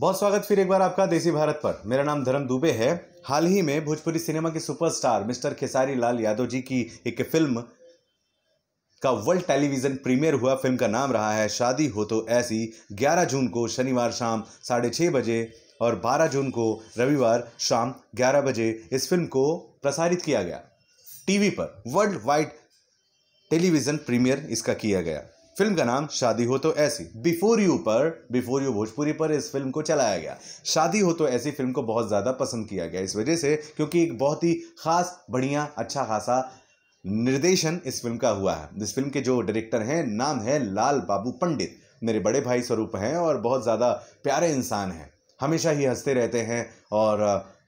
बहुत स्वागत फिर एक बार आपका देसी भारत पर मेरा नाम धर्म दुबे है हाल ही में भोजपुरी सिनेमा के सुपरस्टार मिस्टर खेसारी लाल यादव जी की एक फिल्म का वर्ल्ड टेलीविजन प्रीमियर हुआ फिल्म का नाम रहा है शादी हो तो ऐसी 11 जून को शनिवार शाम साढ़े छः बजे और 12 जून को रविवार शाम 11 बजे इस फिल्म को प्रसारित किया गया टीवी पर वर्ल्ड वाइड टेलीविज़न प्रीमियर इसका किया गया फिल्म का नाम शादी हो तो ऐसी बिफोर यू पर बिफोर यू भोजपुरी पर इस फिल्म को चलाया गया शादी हो तो ऐसी फिल्म को बहुत ज़्यादा पसंद किया गया इस वजह से क्योंकि एक बहुत ही खास बढ़िया अच्छा खासा निर्देशन इस फिल्म का हुआ है इस फिल्म के जो डायरेक्टर हैं नाम है लाल बाबू पंडित मेरे बड़े भाई स्वरूप हैं और बहुत ज़्यादा प्यारे इंसान हैं हमेशा ही हंसते रहते हैं और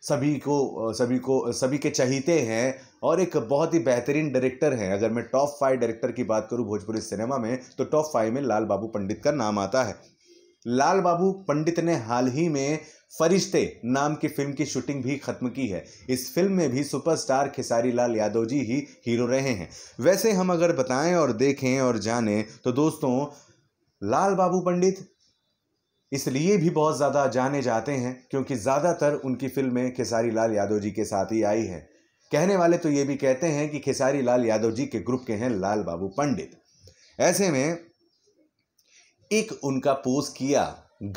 सभी को सभी को सभी के चहीते हैं और एक बहुत ही बेहतरीन डायरेक्टर हैं अगर मैं टॉप फाइव डायरेक्टर की बात करूं भोजपुरी सिनेमा में तो टॉप फाइव में लाल बाबू पंडित का नाम आता है लाल बाबू पंडित ने हाल ही में फरिश्ते नाम की फिल्म की शूटिंग भी खत्म की है इस फिल्म में भी सुपरस्टार खेसारी लाल यादव जी ही हीरो रहे हैं वैसे हम अगर बताएं और देखें और जानें तो दोस्तों लाल बाबू पंडित इसलिए भी बहुत ज़्यादा जाने जाते हैं क्योंकि ज़्यादातर उनकी फिल्में खेसारी लाल यादव जी के साथ ही आई हैं कहने वाले तो ये भी कहते हैं कि खेसारी लाल यादव जी के ग्रुप के हैं लाल बाबू पंडित ऐसे में एक उनका पोस्ट किया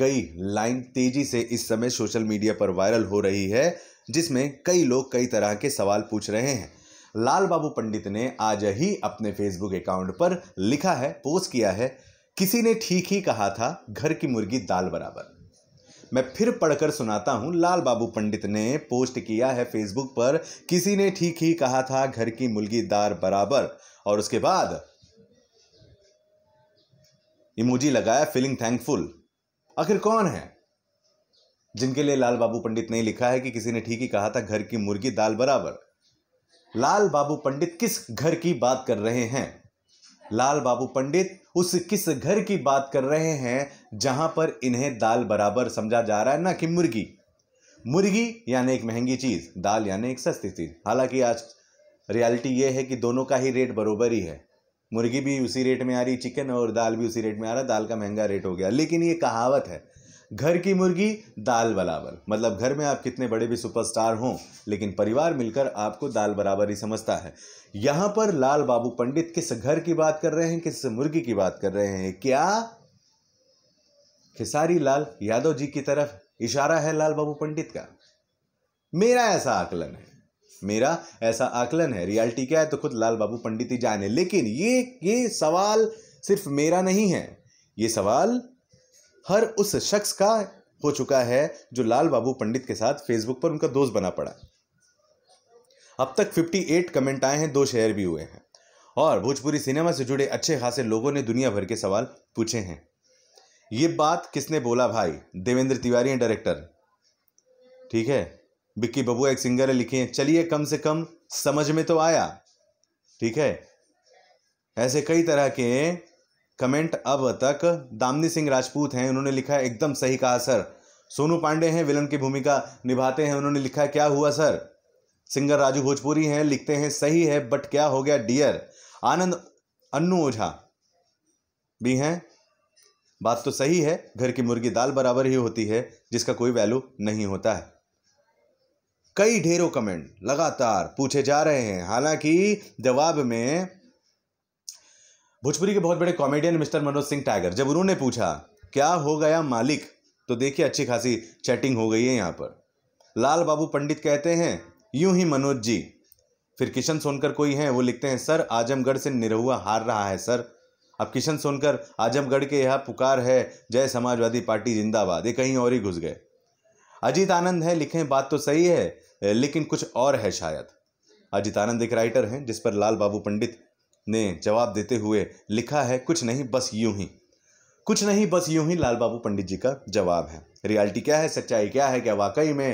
गई लाइन तेजी से इस समय सोशल मीडिया पर वायरल हो रही है जिसमें कई लोग कई तरह के सवाल पूछ रहे हैं लाल बाबू पंडित ने आज ही अपने फेसबुक अकाउंट पर लिखा है पोस्ट किया है किसी ने ठीक ही कहा था घर की मुर्गी दाल बराबर मैं फिर पढ़कर सुनाता हूँ लाल बाबू पंडित ने पोस्ट किया है फेसबुक पर किसी ने ठीक ही कहा था घर की मुर्गी दाल बराबर और उसके बाद इमोजी लगाया फीलिंग थैंकफुल आखिर कौन है जिनके लिए लाल बाबू पंडित ने लिखा है कि किसी ने ठीक ही कहा था घर की मुर्गी दाल बराबर लाल बाबू पंडित किस घर की बात कर रहे हैं लाल बाबू पंडित उस किस घर की बात कर रहे हैं जहां पर इन्हें दाल बराबर समझा जा रहा है ना कि मुर्गी मुर्गी यानी एक महंगी चीज़ दाल यानी एक सस्ती चीज़ हालांकि आज रियलिटी ये है कि दोनों का ही रेट बरोबर ही है मुर्गी भी उसी रेट में आ रही चिकन और दाल भी उसी रेट में आ रहा दाल का महंगा रेट हो गया लेकिन ये कहावत है घर की मुर्गी दाल बराबर मतलब घर में आप कितने बड़े भी सुपरस्टार हों लेकिन परिवार मिलकर आपको दाल बराबर ही समझता है यहां पर लाल बाबू पंडित किस घर की बात कर रहे हैं किस मुर्गी की बात कर रहे हैं क्या खेसारी लाल यादव जी की तरफ इशारा है लाल बाबू पंडित का मेरा ऐसा आकलन है मेरा ऐसा आकलन है रियलिटी क्या है तो खुद लाल बाबू पंडित ही जाने लेकिन ये ये सवाल सिर्फ मेरा नहीं है ये सवाल हर उस शख्स का हो चुका है जो लाल बाबू पंडित के साथ फेसबुक पर उनका दोस्त बना पड़ा है अब तक 58 कमेंट आए हैं दो शेयर भी हुए हैं और भोजपुरी सिनेमा से जुड़े अच्छे खासे लोगों ने दुनिया भर के सवाल पूछे हैं ये बात किसने बोला भाई देवेंद्र तिवारी हैं डायरेक्टर ठीक है बिक्की बबू एक सिंगर है लिखे हैं चलिए कम से कम समझ में तो आया ठीक है ऐसे कई तरह के कमेंट अब तक दामनी सिंह राजपूत हैं उन्होंने लिखा है एकदम सही कहा सर सोनू पांडे हैं विलन की भूमिका निभाते हैं उन्होंने लिखा क्या हुआ सर सिंगर राजू भोजपुरी हैं लिखते हैं सही है बट क्या हो गया डियर आनंद अन्नु ओझा भी हैं बात तो सही है घर की मुर्गी दाल बराबर ही होती है जिसका कोई वैल्यू नहीं होता है कई ढेरों कमेंट लगातार पूछे जा रहे हैं हालांकि जवाब में भोजपुरी के बहुत बड़े comedian mister Manoj Singh tiger जब उन्होंने पूछा क्या हो गया मालिक तो देखिए अच्छी खासी चैटिंग हो गई है यहाँ पर लाल बाबू पंडित कहते हैं यूं ही मनोज जी फिर किशन सोनकर कोई हैं वो लिखते हैं सर आजमगढ़ से निरहुआ हार रहा है सर अब किशन सोनकर आजमगढ़ के यह पुकार है जय समाजवादी पार्टी जिंदाबाद ये कहीं और ही घुस गए अजीत आनंद है लिखें बात तो सही है लेकिन कुछ और है शायद अजीत आनंद एक राइटर हैं जिस पर लाल बाबू पंडित ने जवाब देते हुए लिखा है कुछ नहीं बस यूं ही कुछ नहीं बस यूं ही लाल बाबू पंडित जी का जवाब है रियलिटी क्या है सच्चाई क्या है क्या वाकई में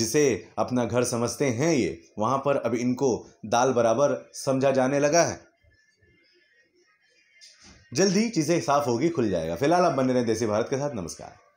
जिसे अपना घर समझते हैं ये वहां पर अब इनको दाल बराबर समझा जाने लगा है जल्द ही चीज़ें साफ होगी खुल जाएगा फिलहाल आप बने रहें देसी भारत के साथ नमस्कार